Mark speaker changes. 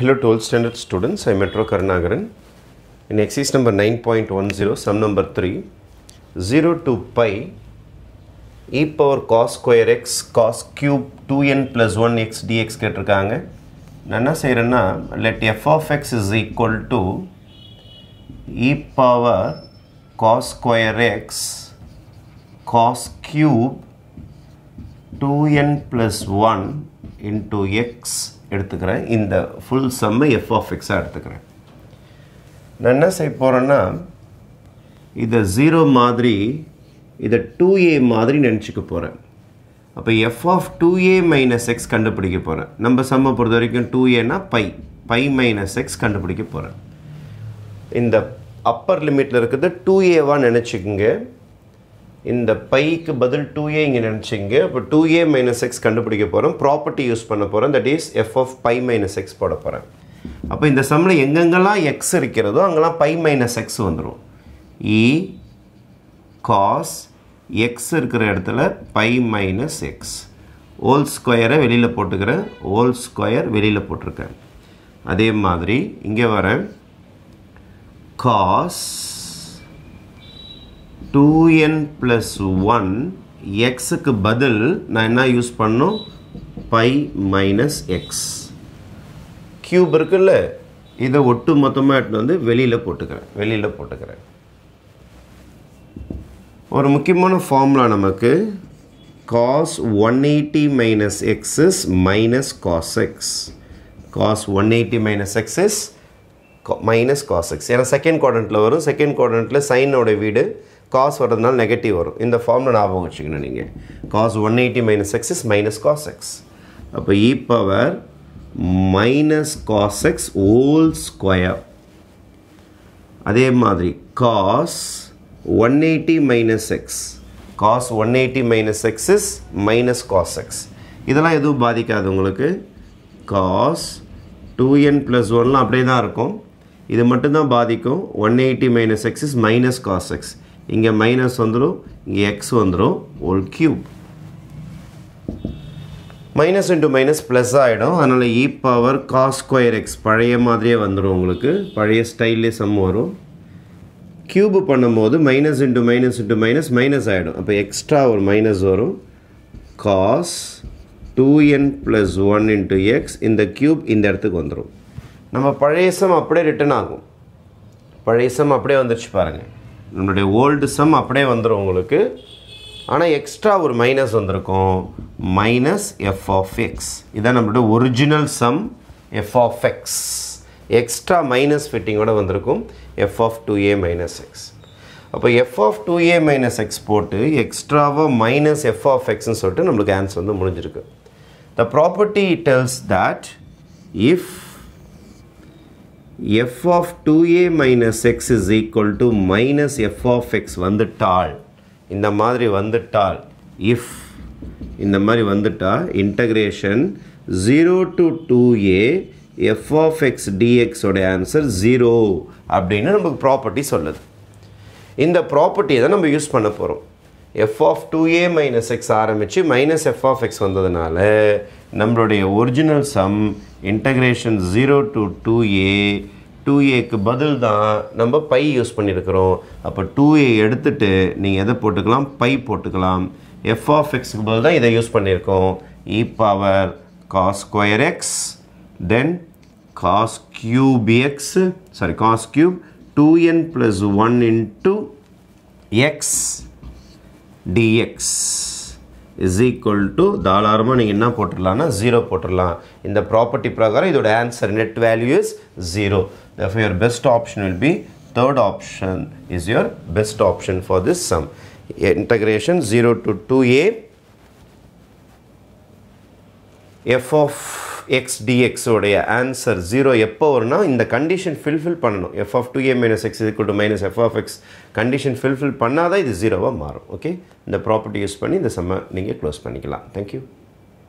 Speaker 1: Hello to all standard students, I am Metro Karnagaran. In exercise number 9.10, sum number 3, 0 to pi e power cos square x cos cube 2n plus 1x dx கேட்டிருக்காங்க நான் என்ன செய்கிறேன்னா let f of x is equal to e power cos square x cos cube 2n plus 1 into x எடுத்துக்கிறேன் இந்த full சம்மை F of எக்ஸாக எடுத்துக்கிறேன் நான் என்ன செய்ய போகிறேன்னா இதை ஜீரோ மாதிரி இதை டூ ஏ மாதிரி நினச்சிக்க போகிறேன் அப்போ F of two A minus X கண்டுபிடிக்க போகிறேன் நம்ம சம்மை பொறுத்த வரைக்கும் டூ ஏனால் பை பை மைனஸ் எக்ஸ் கண்டுபிடிக்க போகிறேன் இந்த அப்பர் லிமிட்டில் இருக்கிறது டூ ஏவாக நினச்சிக்கோங்க இந்த பைக்கு பதில் டூ ஏ இங்கே நினச்சிங்க இப்போ டூ ஏ மைனஸ் எக்ஸ் கண்டுபிடிக்க போகிறோம் ப்ராப்பர்ட்டி யூஸ் பண்ண போகிறோம் that is F of pi minus X போட போகிறேன் அப்போ இந்த சம்மில் எங்கெங்கெல்லாம் எக்ஸ் இருக்கிறதோ அங்கெல்லாம் பை மைனஸ் எக்ஸ் வந்துடும் இ காஸ் எக்ஸ் இருக்கிற இடத்துல பை மைனஸ் எக்ஸ் ஹோல் ஸ்கொயரை வெளியில் போட்டுக்கிறேன் ஹோல் ஸ்கொயர் வெளியில் போட்டிருக்கேன் அதே மாதிரி இங்கே வரேன் cos two N plus one எக்ஸுக்கு பதில் நான் என்ன யூஸ் பண்ணும் பை மைனஸ் எக்ஸ் க்யூப் இருக்குல்ல இதை ஒட்டு மொத்தமாக வந்து வெளியில் போட்டுக்கிறேன் வெளியில் போட்டுக்கிறேன் ஒரு முக்கியமான formula நமக்கு cos one eighty minus is minus minus cos X cos one eighty minus minus cos minus cos X quadrantல செகண்ட் second வரும் செகண்ட் குவாட்ரண்ட்டில் சைனோட வீடு காஸ் வர்றதுனால நெகட்டிவ் வரும் இந்த ஃபார்மில் ஞாபகம் வச்சுக்கணும் நீங்கள் cos one eighty minus X is minus cos X அப்போ E power minus cos X whole square அதே மாதிரி cos one eighty minus X cos one eighty minus X is minus cos X இதெல்லாம் எதுவும் பாதிக்காது உங்களுக்கு காஸ் டூ என் ப்ளஸ் ஒன்லாம் அப்படியே தான் இருக்கும் இது மட்டும்தான் பாதிக்கும் one eighty minus X is minus cos X இங்கே மைனஸ் வந்துடும் இங்கே எக்ஸ் வந்துடும் whole cube minus into minus plus ஆகிடும் அதனால் E e power cos square X பழைய மாதிரியே வந்துடும் உங்களுக்கு பழைய ஸ்டைல்லே சம் வரும் க்யூப் பண்ணும்போது minus into minus into minus minus ஆகிடும் அப்போ எக்ஸ்ட்ரா ஒரு மைனஸ் வரும் cos two N plus one into X இந்த க்யூப் இந்த இடத்துக்கு வந்துடும் நம்ம பழைய சம் அப்படியே ரிட்டன் ஆகும் பழைய சம் அப்படியே வந்துருச்சு பாருங்கள் நம்மளுடைய ஓல்டு சம் அப்படியே வந்துடும் உங்களுக்கு ஆனால் எக்ஸ்ட்ரா ஒரு மைனஸ் வந்திருக்கும் மைனஸ் எஃப் ஆஃப் எக்ஸ் இதான் நம்மளுடைய original sum F of X extra minus ஃபிட்டிங்கோடு வந்திருக்கும் F of two A minus X அப்போ F of two A minus X போட்டு எக்ஸ்ட்ராவாக மைனஸ் எஃப் ஆஃப் எக்ஸ்ன்னு சொல்லிட்டு நம்மளுக்கு ஆன்சர் வந்து முடிஞ்சிருக்கு the property tells that if f of 2a minus x is equal to minus f of x வந்துட்டால் இந்த மாதிரி வந்துட்டால் if இந்த மாதிரி வந்துட்டால் integration 0 to 2a f of x dx உடைய answer 0 அப்படின்னு நம்பக்கு property சொல்லது இந்த property தான் நம்ம யூஸ் பண்ணப் போரும் F of two A minus X ஆரம்பித்து மைனஸ் எஃப் ஆஃப் எக்ஸ் நால நம்மளுடைய original sum integration zero to two A to ஏக்கு பதில் தான் நம்ம பை யூஸ் பண்ணியிருக்கிறோம் அப்போ டூ ஏ எடுத்துட்டு நீங்கள் எதை போட்டுக்கலாம் பை போட்டுக்கலாம் எஃப் of x பதில் இதை யூஸ் பண்ணியிருக்கோம் E e power cos square X then cos cube x sorry cos cube two N plus one x X dx is equal to தாராளமாக நீங்கள் என்ன போட்டுடலாம்னா ஜீரோ போட்டுடலாம் இந்த ப்ராப்பர்ட்டி பிரகாரம் answer answer net is is therefore your best option will be third option is your best option for this sum integration 0 to 2a f of dx டிஎக்ஸோடைய answer zero எப்போ வரும்னா இந்த கண்டிஷன் ஃபில்ஃபில் பண்ணணும் f of two A minus X equal to minus f of x condition fulfil பண்ணாதா தான் இது ஜீரோவாக மாறும் ஓகே இந்த ப்ராப்பர்ட்டி யூஸ் பண்ணி இந்த சம்ம நீங்கள் க்ளோஸ் பண்ணிக்கலாம் you